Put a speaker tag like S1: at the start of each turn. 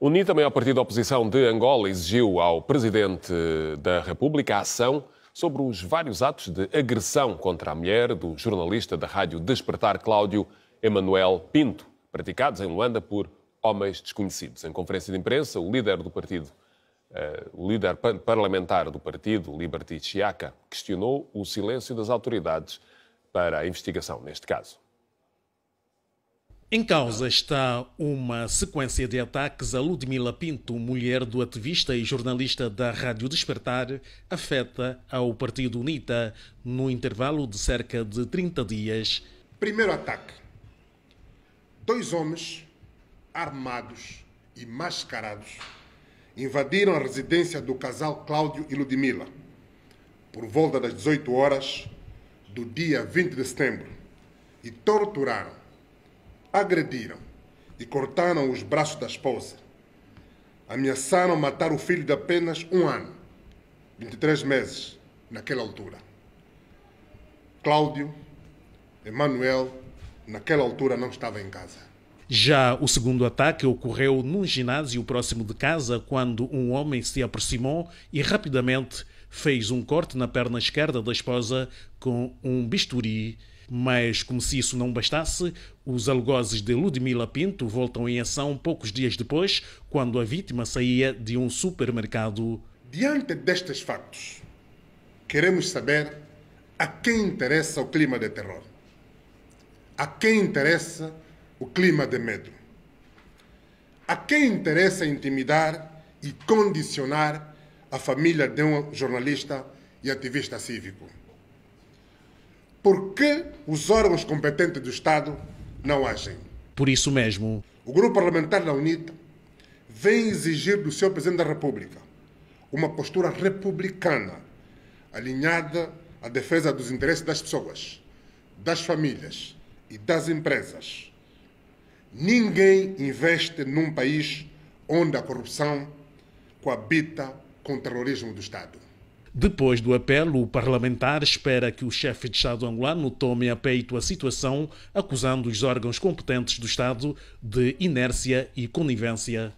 S1: Unida também ao partido da oposição de Angola exigiu ao presidente da República a ação sobre os vários atos de agressão contra a mulher do jornalista da rádio Despertar Cláudio Emanuel Pinto, praticados em Luanda por homens desconhecidos. Em conferência de imprensa, o líder do partido, uh, o líder parlamentar do partido, Liberty Chiaka, questionou o silêncio das autoridades para a investigação neste caso.
S2: Em causa está uma sequência de ataques a Ludmila Pinto, mulher do ativista e jornalista da Rádio Despertar, afeta ao Partido Unita no intervalo de cerca de 30
S3: dias. Primeiro ataque. Dois homens armados e mascarados invadiram a residência do casal Cláudio e Ludmila por volta das 18 horas do dia 20 de setembro e torturaram agrediram e cortaram os braços da esposa. Ameaçaram matar o filho de apenas um ano, 23 meses, naquela altura. Cláudio, Emanuel, naquela altura não estava em casa.
S2: Já o segundo ataque ocorreu num ginásio próximo de casa, quando um homem se aproximou e rapidamente fez um corte na perna esquerda da esposa com um bisturi mas, como se isso não bastasse, os algozes de Ludmila Pinto voltam em ação poucos dias depois, quando a vítima saía de um supermercado.
S3: Diante destes factos, queremos saber a quem interessa o clima de terror. A quem interessa o clima de medo. A quem interessa intimidar e condicionar a família de um jornalista e ativista cívico por que os órgãos competentes do Estado não agem.
S2: Por isso mesmo,
S3: o Grupo Parlamentar da UNITA vem exigir do Sr. Presidente da República uma postura republicana alinhada à defesa dos interesses das pessoas, das famílias e das empresas. Ninguém investe num país onde a corrupção coabita com o terrorismo do Estado.
S2: Depois do apelo, o parlamentar espera que o chefe de Estado angolano tome a peito a situação, acusando os órgãos competentes do Estado de inércia e conivência